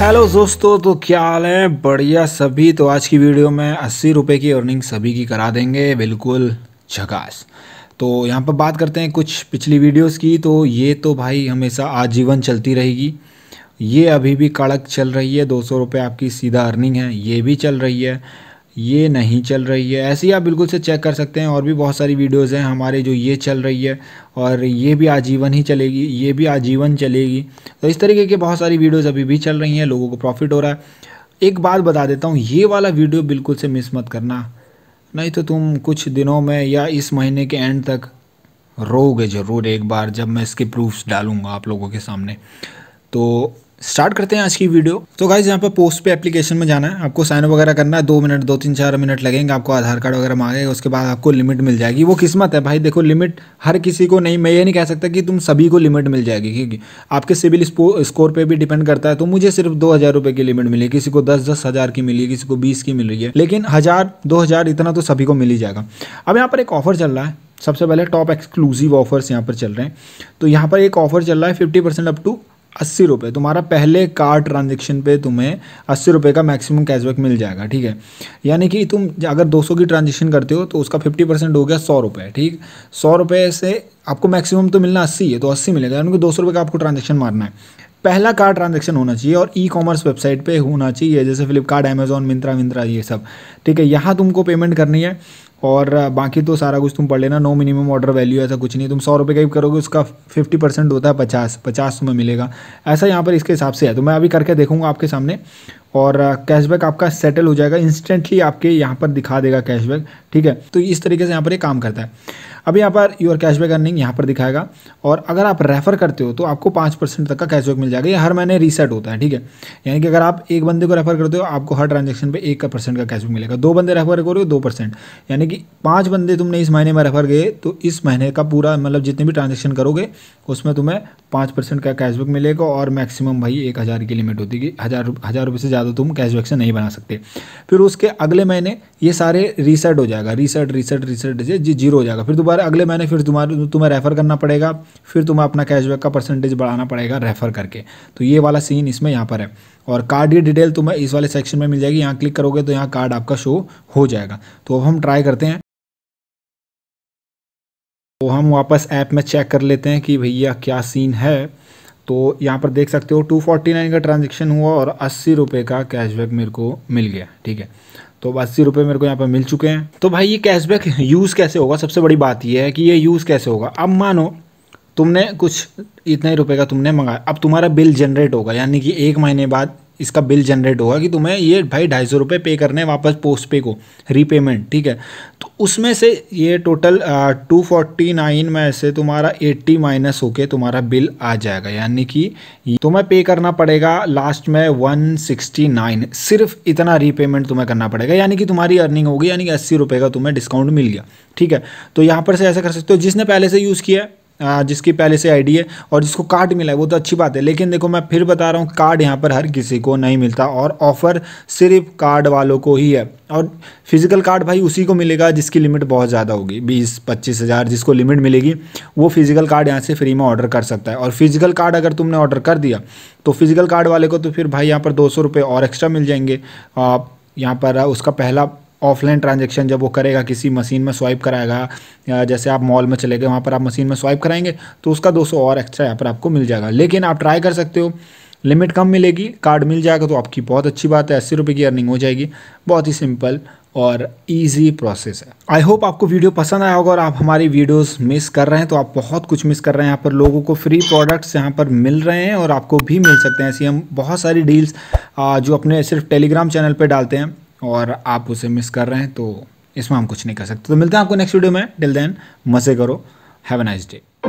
hello दोस्तों तो क्या हाल है बढ़िया सभी तो आज की वीडियो में अस्सी रुपये की अर्निंग सभी की करा देंगे बिल्कुल झकास तो यहाँ पर बात करते हैं कुछ पिछली वीडियोस की तो ये तो भाई हमेशा आजीवन चलती रहेगी ये अभी भी कड़क चल रही है दो सौ रुपये आपकी सीधा अर्निंग है ये भी चल रही है ये नहीं चल रही है ऐसे ही आप बिल्कुल से चेक कर सकते हैं और भी बहुत सारी वीडियोस हैं हमारे जो ये चल रही है और ये भी आजीवन ही चलेगी ये भी आजीवन चलेगी तो इस तरीके की बहुत सारी वीडियोस अभी भी चल रही हैं लोगों को प्रॉफिट हो रहा है एक बात बता देता हूँ ये वाला वीडियो बिल्कुल से मिस मत करना नहीं तो तुम कुछ दिनों में या इस महीने के एंड तक रोगे ज़रूर एक बार जब मैं इसके प्रूफ्स डालूँगा आप लोगों के सामने तो स्टार्ट करते हैं आज की वीडियो तो गाइज यहाँ पर पोस्ट पे एप्लीकेशन में जाना है आपको साइन अप वगैरह करना है दो मिनट दो तीन चार मिनट लगेंगे आपको आधार कार्ड वगैरह मांगेगा उसके बाद आपको लिमिट मिल जाएगी वो किस्मत है भाई देखो लिमिट हर किसी को नहीं मैं ये नहीं कह सकता कि तुम सभी को लिमिट मिल जाएगी क्योंकि आपके सिविल स्कोर पर भी डिपेंड करता है तो मुझे सिर्फ दो हज़ार की लिमिट मिली किसी को दस दस हज़ार की मिली किसी को बीस की मिल रही है लेकिन हज़ार दो हज़ार इतना तो सभी को मिल ही जाएगा अब यहाँ पर एक ऑफर चल रहा है सबसे पहले टॉप एक्सक्लूसिव ऑफर्स यहाँ पर चल रहे हैं तो यहाँ पर एक ऑफर चल रहा है फिफ्टी परसेंट अप टू अस्सी रुपये तुम्हारा पहले कार्ड ट्रांजेक्शन पे तुम्हें अस्सी रुपये का मैक्सिमम कैशबैक मिल जाएगा ठीक है यानी कि तुम अगर 200 की ट्रांजेक्शन करते हो तो उसका 50 परसेंट हो गया सौ रुपये ठीक सौ रुपये से आपको मैक्सिमम तो मिलना अस्सी है तो अस्सी मिलेगा यानी कि दो सौ रुपये का आपको ट्रांजेक्शन मारना है पहला कार्ड ट्रांजेक्शन होना चाहिए और ई कॉमर्स वेबसाइट पर होना चाहिए जैसे फ्लिपकार्ट अमेजोन मिंत्रा मिंत्रा ये सब ठीक है यहाँ तुमको पेमेंट करनी है और बाकी तो सारा कुछ तुम पढ़ लेना नो मिनिमम ऑर्डर वैल्यू ऐसा कुछ नहीं तुम सौ रुपये का भी करोगे उसका फिफ्टी परसेंट होता है पचास पचास तुम्हें मिलेगा ऐसा यहाँ पर इसके हिसाब से है तो मैं अभी करके देखूँगा आपके सामने और कैशबैक आपका सेटल हो जाएगा इंस्टेंटली आपके यहाँ पर दिखा देगा कैशबैक ठीक है तो इस तरीके से यहाँ पर ये यह काम करता है अब यहाँ पर योर कैशबैक अर्निंग यहाँ पर दिखाएगा और अगर आप रेफ़र करते हो तो आपको पाँच परसेंट तक का कैशबैक मिल जाएगा ये हर महीने रीसेट होता है ठीक है यानी कि अगर आप एक बंदे को रेफ़र करते हो आपको हर ट्रांजेक्शन पर एक का परसेंट का कैशबैक मिलेगा दो बंदे रेफ़र करोगे दो परसेंट यानी कि पाँच बंदे तुमने इस महीने में रेफ़र गए तो इस महीने का पूरा मतलब जितने भी ट्रांजेक्शन करोगे उसमें तुम्हें पाँच परसेंट का कैशबैक मिलेगा और मैक्सिमम भाई एक हज़ार की लिमिट होती है हज़ार हज़ार रुपये से ज़्यादा तो तुम कैश बैक से नहीं बना सकते फिर उसके अगले महीने ये सारे रीसेट हो जाएगा रीसेट रीसेट रीसेट जी जीरो हो जाएगा फिर दोबारा अगले महीने फिर तुम्हारे तुम्हें रेफ़र करना पड़ेगा फिर तुम्हें अपना कैशबैक का परसेंटेज बढ़ाना पड़ेगा रेफ़र करके तो ये वाला सीन इसमें यहाँ पर है और कार्ड की डिटेल तुम्हें इस वाले सेक्शन में मिल जाएगी यहाँ क्लिक करोगे तो यहाँ कार्ड आपका शो हो जाएगा तो अब हम ट्राई करते हैं तो हम वापस ऐप में चेक कर लेते हैं कि भैया क्या सीन है तो यहाँ पर देख सकते हो टू फोर्टी नाइन का ट्रांजेक्शन हुआ और अस्सी रुपये का कैशबैक मेरे को मिल गया ठीक है तो अब अस्सी रुपये मेरे को यहाँ पर मिल चुके हैं तो भाई ये कैशबैक यूज़ कैसे होगा सबसे बड़ी बात यह है कि ये यूज़ कैसे होगा अब मानो तुमने कुछ इतने रुपए का तुमने मंगाया अब तुम्हारा बिल जनरेट होगा यानी कि एक महीने बाद इसका बिल जनरेट होगा कि तुम्हें ये भाई ढाई सौ रुपये पे करने हैं वापस पोस्ट पे को रीपेमेंट ठीक है तो उसमें से ये टोटल टू फोर्टी नाइन में से तुम्हारा एट्टी माइनस होके तुम्हारा बिल आ जाएगा यानी कि तुम्हें पे करना पड़ेगा लास्ट में वन सिक्सटी नाइन सिर्फ इतना रीपेमेंट तुम्हें करना पड़ेगा यानी कि तुम्हारी अर्निंग होगी यानी कि अस्सी रुपये का तुम्हें डिस्काउंट मिल गया ठीक है तो यहाँ पर से ऐसा कर सकते हो जिसने पहले से यूज़ किया जिसकी पहले से आईडी है और जिसको कार्ड मिला है वो तो अच्छी बात है लेकिन देखो मैं फिर बता रहा हूँ कार्ड यहाँ पर हर किसी को नहीं मिलता और ऑफ़र सिर्फ कार्ड वालों को ही है और फिज़िकल कार्ड भाई उसी को मिलेगा जिसकी लिमिट बहुत ज़्यादा होगी बीस पच्चीस हज़ार जिसको लिमिट मिलेगी वो फिज़िकल कार्ड यहाँ से फ्री में ऑर्डर कर सकता है और फिज़िकल कार्ड अगर तुमने ऑर्डर कर दिया तो फिज़िकल कार्ड वाले को तो फिर भाई यहाँ पर दो सौ और एक्स्ट्रा मिल जाएंगे यहाँ पर उसका पहला ऑफलाइन ट्रांजेक्शन जब वो करेगा किसी मशीन में स्वाइप कराएगा या जैसे आप मॉल में चले गए वहाँ पर आप मशीन में स्वाइप कराएंगे तो उसका 200 और एक्स्ट्रा यहाँ पर आपको मिल जाएगा लेकिन आप ट्राई कर सकते हो लिमिट कम मिलेगी कार्ड मिल जाएगा तो आपकी बहुत अच्छी बात है अस्सी रुपये की अर्निंग हो जाएगी बहुत ही सिंपल और इजी प्रोसेस है आई होप आपको वीडियो पसंद आया होगा और आप हमारी वीडियोस मिस कर रहे हैं तो आप बहुत कुछ मिस कर रहे हैं यहाँ पर लोगों को फ्री प्रोडक्ट्स यहाँ पर मिल रहे हैं और आपको भी मिल सकते हैं ऐसी हम बहुत सारी डील्स जो अपने सिर्फ टेलीग्राम चैनल पर डालते हैं और आप उसे मिस कर रहे हैं तो इसमें हम कुछ नहीं कर सकते तो मिलते हैं आपको नेक्स्ट वीडियो में टिल देन मज़े करो हैव अ नाइस डे